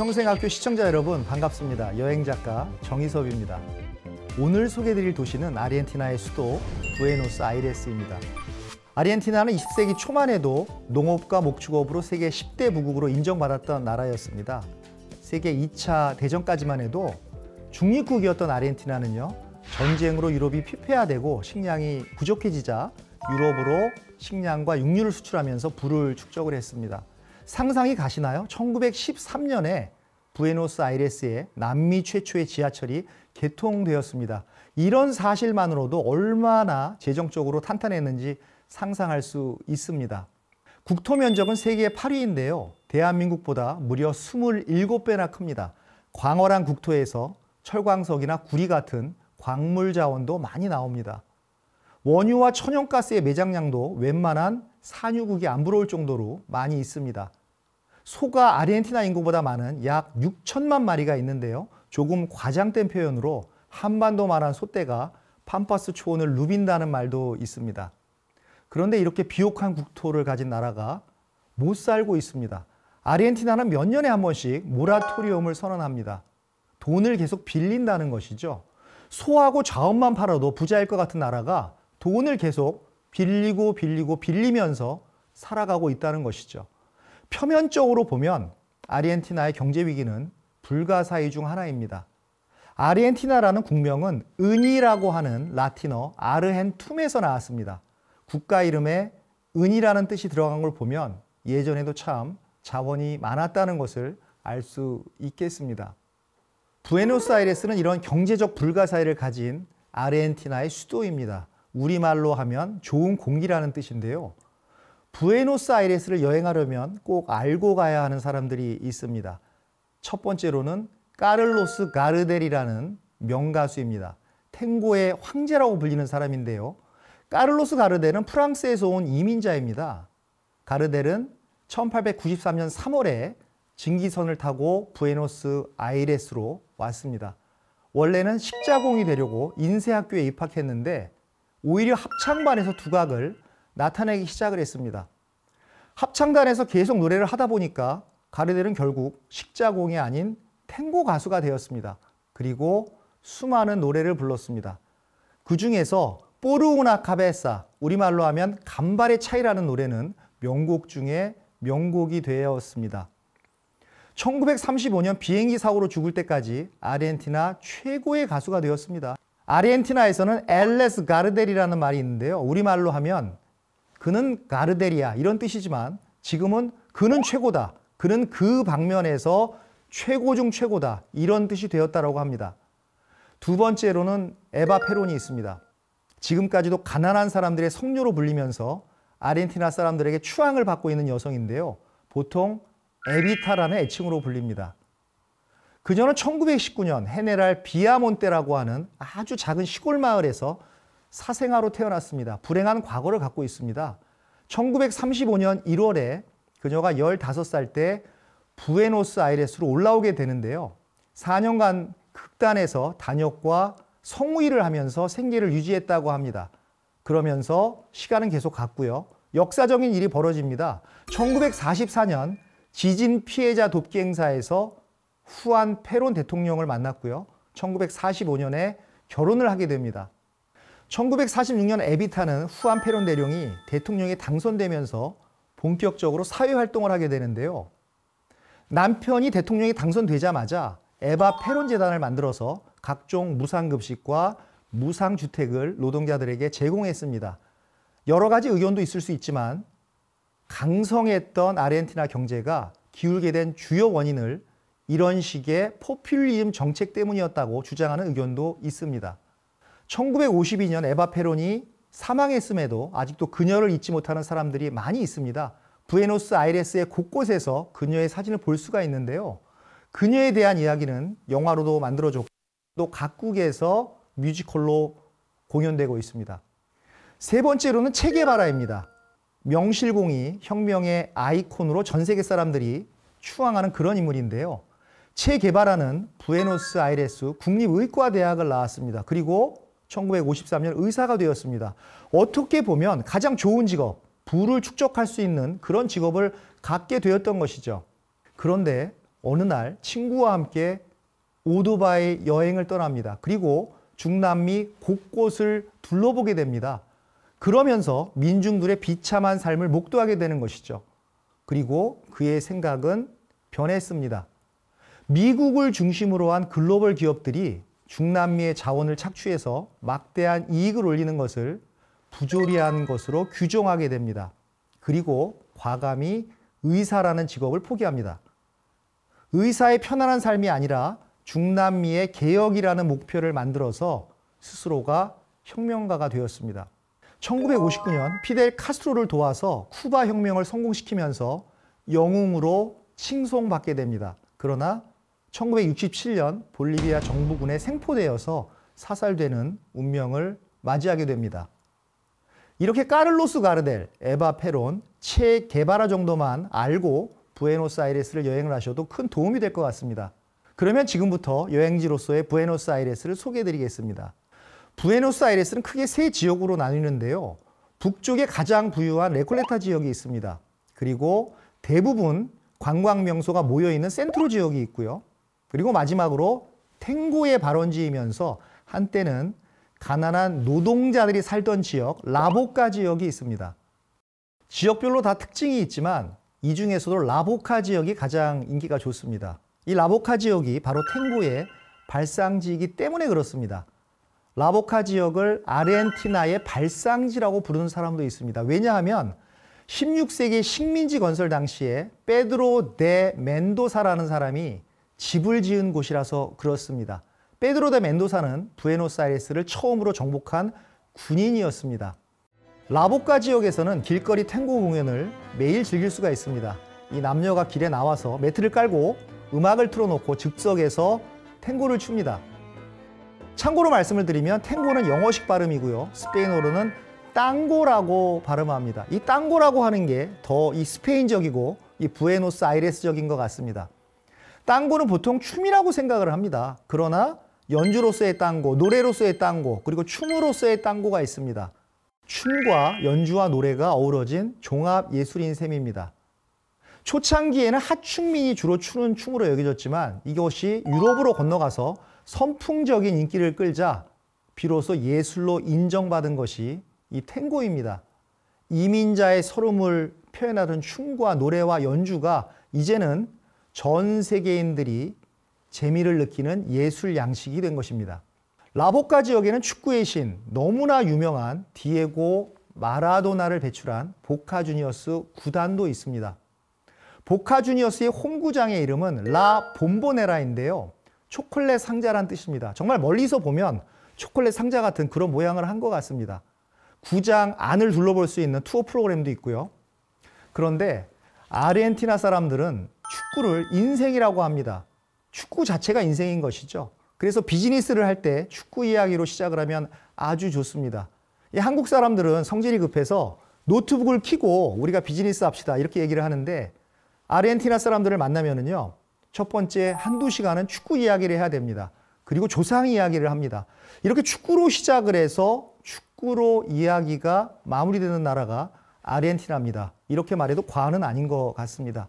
평생학교 시청자 여러분 반갑습니다. 여행작가 정희섭입니다. 오늘 소개드릴 도시는 아르헨티나의 수도 부에노스 아이레스입니다. 아르헨티나는 20세기 초만 해도 농업과 목축업으로 세계 10대 부국으로 인정받았던 나라였습니다. 세계 2차 대전까지만 해도 중립국이었던 아르헨티나는요. 전쟁으로 유럽이 피폐화되고 식량이 부족해지자 유럽으로 식량과 육류를 수출하면서 부를 축적을 했습니다. 상상이 가시나요? 1913년에 부에노스아이레스에 남미 최초의 지하철이 개통되었습니다. 이런 사실만으로도 얼마나 재정적으로 탄탄했는지 상상할 수 있습니다. 국토 면적은 세계 8위인데요. 대한민국보다 무려 27배나 큽니다. 광활한 국토에서 철광석이나 구리 같은 광물 자원도 많이 나옵니다. 원유와 천연가스의 매장량도 웬만한 산유국이 안 부러울 정도로 많이 있습니다. 소가 아르헨티나 인구보다 많은 약 6천만 마리가 있는데요. 조금 과장된 표현으로 한반도말한 소떼가 팜파스 초원을 누빈다는 말도 있습니다. 그런데 이렇게 비옥한 국토를 가진 나라가 못 살고 있습니다. 아르헨티나는 몇 년에 한 번씩 모라토리엄을 선언합니다. 돈을 계속 빌린다는 것이죠. 소하고 자원만 팔아도 부자일 것 같은 나라가 돈을 계속 빌리고 빌리고 빌리면서 살아가고 있다는 것이죠. 표면적으로 보면 아르헨티나의 경제 위기는 불가사의 중 하나입니다. 아르헨티나라는 국명은 은이라고 하는 라틴어 아르헨툼에서 나왔습니다. 국가 이름에 은이라는 뜻이 들어간 걸 보면 예전에도 참 자원이 많았다는 것을 알 수 있겠습니다. 부에노스아이레스는 이런 경제적 불가사의를 가진 아르헨티나의 수도입니다. 우리말로 하면 좋은 공기라는 뜻인데요. 부에노스아이레스를 여행하려면 꼭 알고 가야 하는 사람들이 있습니다. 첫 번째로는 까를로스 가르델이라는 명가수입니다. 탱고의 황제라고 불리는 사람인데요. 까를로스 가르델은 프랑스에서 온 이민자입니다. 가르델은 1893년 3월에 증기선을 타고 부에노스 아이레스로 왔습니다. 원래는 식자공이 되려고 인쇄학교에 입학했는데 오히려 합창반에서 두각을 나타내기 시작을 했습니다. 합창단에서 계속 노래를 하다 보니까 가르델은 결국 식자공이 아닌 탱고 가수가 되었습니다. 그리고 수많은 노래를 불렀습니다. 그 중에서 뽀르우나 카베사, 우리말로 하면 간발의 차이라는 노래는 명곡 중에 명곡이 되었습니다. 1935년 비행기 사고로 죽을 때까지 아르헨티나 최고의 가수가 되었습니다. 아르헨티나에서는 엘레스 가르델이라는 말이 있는데요. 우리말로 하면 그는 가르데리아 이런 뜻이지만 지금은 그는 최고다. 그는 그 방면에서 최고 중 최고다. 이런 뜻이 되었다라고 합니다. 두 번째로는 에바페론이 있습니다. 지금까지도 가난한 사람들의 성녀로 불리면서 아르헨티나 사람들에게 추앙을 받고 있는 여성인데요. 보통 에비타라는 애칭으로 불립니다. 그녀는 1919년 헤네랄 비아몬테라고 하는 아주 작은 시골 마을에서 사생아로 태어났습니다. 불행한 과거를 갖고 있습니다. 1935년 1월에 그녀가 15살 때 부에노스 아이레스로 올라오게 되는데요. 4년간 극단에서 단역과 성우일을 하면서 생계를 유지했다고 합니다. 그러면서 시간은 계속 갔고요. 역사적인 일이 벌어집니다. 1944년 지진 피해자 돕기 행사에서 후안 페론 대통령을 만났고요. 1945년에 결혼을 하게 됩니다. 1946년 에비타는 후안페론 대령이 대통령에 당선되면서 본격적으로 사회활동을 하게 되는데요. 남편이 대통령에 당선되자마자 에바 페론 재단을 만들어서 각종 무상급식과 무상주택을 노동자들에게 제공했습니다. 여러 가지 의견도 있을 수 있지만 강성했던 아르헨티나 경제가 기울게 된 주요 원인을 이런 식의 포퓰리즘 정책 때문이었다고 주장하는 의견도 있습니다. 1952년 에바 페론이 사망했음에도 아직도 그녀를 잊지 못하는 사람들이 많이 있습니다. 부에노스 아이레스의 곳곳에서 그녀의 사진을 볼 수가 있는데요. 그녀에 대한 이야기는 영화로도 만들어졌고 또 각국에서 뮤지컬로 공연되고 있습니다. 세 번째로는 체게바라입니다. 명실공히 혁명의 아이콘으로 전 세계 사람들이 추앙하는 그런 인물인데요. 체게바라는 부에노스 아이레스 국립의과대학을 나왔습니다. 그리고 1953년 의사가 되었습니다. 어떻게 보면 가장 좋은 직업, 부를 축적할 수 있는 그런 직업을 갖게 되었던 것이죠. 그런데 어느 날 친구와 함께 오도바이 여행을 떠납니다. 그리고 중남미 곳곳을 둘러보게 됩니다. 그러면서 민중들의 비참한 삶을 목도하게 되는 것이죠. 그리고 그의 생각은 변했습니다. 미국을 중심으로 한 글로벌 기업들이 중남미의 자원을 착취해서 막대한 이익을 올리는 것을 부조리한 것으로 규정하게 됩니다. 그리고 과감히 의사라는 직업을 포기합니다. 의사의 편안한 삶이 아니라 중남미의 개혁이라는 목표를 만들어서 스스로가 혁명가가 되었습니다. 1959년 피델 카스트로를 도와서 쿠바 혁명을 성공시키면서 영웅으로 칭송받게 됩니다. 그러나 1967년 볼리비아 정부군에 생포되어서 사살되는 운명을 맞이하게 됩니다. 이렇게 까를로스 가르델, 에바 페론, 체 게바라 정도만 알고 부에노스아이레스를 여행을 하셔도 큰 도움이 될 것 같습니다. 그러면 지금부터 여행지로서의 부에노스아이레스를 소개해드리겠습니다. 부에노스아이레스는 크게 세 지역으로 나뉘는데요. 북쪽에 가장 부유한 레콜레타 지역이 있습니다. 그리고 대부분 관광 명소가 모여 있는 센트로 지역이 있고요. 그리고 마지막으로 탱고의 발원지이면서 한때는 가난한 노동자들이 살던 지역 라보카 지역이 있습니다. 지역별로 다 특징이 있지만 이 중에서도 라보카 지역이 가장 인기가 좋습니다. 이 라보카 지역이 바로 탱고의 발상지이기 때문에 그렇습니다. 라보카 지역을 아르헨티나의 발상지라고 부르는 사람도 있습니다. 왜냐하면 16세기 식민지 건설 당시에 페드로 데 멘도사라는 사람이 집을 지은 곳이라서 그렇습니다. 페드로 데 멘도사는 부에노스아이레스를 처음으로 정복한 군인이었습니다. 라보카 지역에서는 길거리 탱고 공연을 매일 즐길 수가 있습니다. 이 남녀가 길에 나와서 매트를 깔고 음악을 틀어놓고 즉석에서 탱고를 춥니다. 참고로 말씀을 드리면 탱고는 영어식 발음이고요. 스페인어로는 땅고라고 발음합니다. 이 땅고라고 하는 게 더 이 스페인적이고 이 부에노스 아이레스적인 것 같습니다. 땅고는 보통 춤이라고 생각을 합니다. 그러나 연주로서의 땅고, 노래로서의 땅고, 그리고 춤으로서의 땅고가 있습니다. 춤과 연주와 노래가 어우러진 종합 예술인 셈입니다. 초창기에는 하충민이 주로 추는 춤으로 여겨졌지만 이것이 유럽으로 건너가서 선풍적인 인기를 끌자 비로소 예술로 인정받은 것이 이 탱고입니다. 이민자의 서름을 표현하던 춤과 노래와 연주가 이제는 전 세계인들이 재미를 느끼는 예술 양식이 된 것입니다. 라보카 지역에는 축구의 신, 너무나 유명한 디에고 마라도나를 배출한 보카 주니어스 구단도 있습니다. 보카 주니어스의 홈구장의 이름은 라 봄보네라인데요. 초콜릿 상자란 뜻입니다. 정말 멀리서 보면 초콜릿 상자 같은 그런 모양을 한 것 같습니다. 구장 안을 둘러볼 수 있는 투어 프로그램도 있고요. 그런데 아르헨티나 사람들은 축구를 인생이라고 합니다. 축구 자체가 인생인 것이죠. 그래서 비즈니스를 할 때 축구 이야기로 시작을 하면 아주 좋습니다. 한국 사람들은 성질이 급해서 노트북을 키고 우리가 비즈니스 합시다 이렇게 얘기를 하는데 아르헨티나 사람들을 만나면은요. 첫 번째 한두 시간은 축구 이야기를 해야 됩니다. 그리고 조상 이야기를 합니다. 이렇게 축구로 시작을 해서 축구로 이야기가 마무리되는 나라가 아르헨티나입니다. 이렇게 말해도 과언은 아닌 것 같습니다.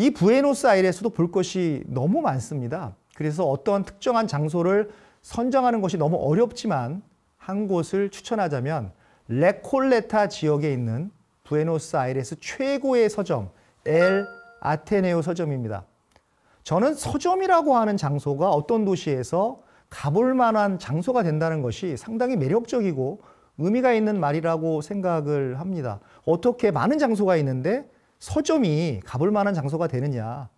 이 부에노스아이레스도 볼 것이 너무 많습니다. 그래서 어떠한 특정한 장소를 선정하는 것이 너무 어렵지만 한 곳을 추천하자면 레콜레타 지역에 있는 부에노스아이레스 최고의 서점 엘 아테네오 서점입니다. 저는 서점이라고 하는 장소가 어떤 도시에서 가볼 만한 장소가 된다는 것이 상당히 매력적이고 의미가 있는 말이라고 생각을 합니다. 어떻게 많은 장소가 있는데 서점이 가볼 만한 장소가 되느냐.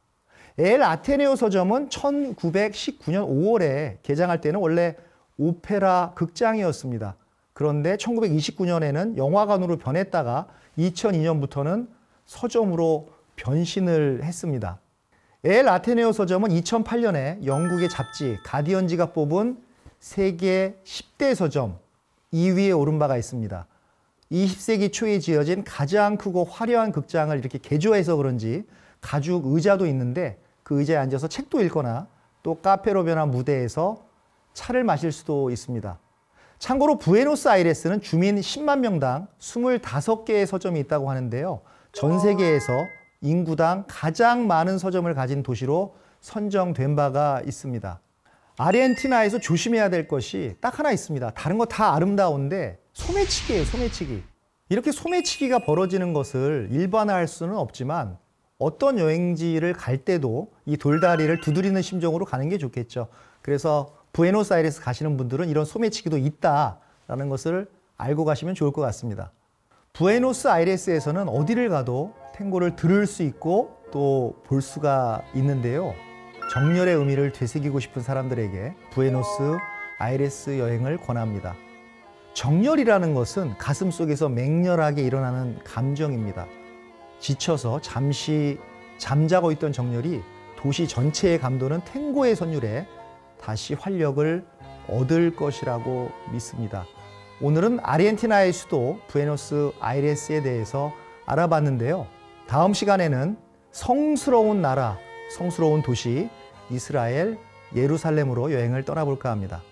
엘 아테네오 서점은 1919년 5월에 개장할 때는 원래 오페라 극장이었습니다. 그런데 1929년에는 영화관으로 변했다가 2002년부터는 서점으로 변신을 했습니다. 엘 아테네오 서점은 2008년에 영국의 잡지 가디언지가 뽑은 세계 10대 서점 2위에 오른 바가 있습니다. 20세기 초에 지어진 가장 크고 화려한 극장을 이렇게 개조해서 그런지 가죽 의자도 있는데 그 의자에 앉아서 책도 읽거나 또 카페로 변한 무대에서 차를 마실 수도 있습니다. 참고로 부에노스아이레스는 주민 10만 명당 25개의 서점이 있다고 하는데요. 전 세계에서 인구당 가장 많은 서점을 가진 도시로 선정된 바가 있습니다. 아르헨티나에서 조심해야 될 것이 딱 하나 있습니다. 다른 거 다 아름다운데 소매치기예요, 소매치기. 이렇게 소매치기가 벌어지는 것을 일반화할 수는 없지만 어떤 여행지를 갈 때도 이 돌다리를 두드리는 심정으로 가는 게 좋겠죠. 그래서 부에노스아이레스 가시는 분들은 이런 소매치기도 있다라는 것을 알고 가시면 좋을 것 같습니다. 부에노스아이레스에서는 어디를 가도 탱고를 들을 수 있고 또 볼 수가 있는데요. 정열의 의미를 되새기고 싶은 사람들에게 부에노스 아이레스 여행을 권합니다. 정열이라는 것은 가슴 속에서 맹렬하게 일어나는 감정입니다. 지쳐서 잠시 잠자고 있던 정열이 도시 전체에 감도는 탱고의 선율에 다시 활력을 얻을 것이라고 믿습니다. 오늘은 아르헨티나의 수도 부에노스 아이레스에 대해서 알아봤는데요. 다음 시간에는 성스러운 나라, 성스러운 도시 이스라엘 예루살렘으로 여행을 떠나볼까 합니다.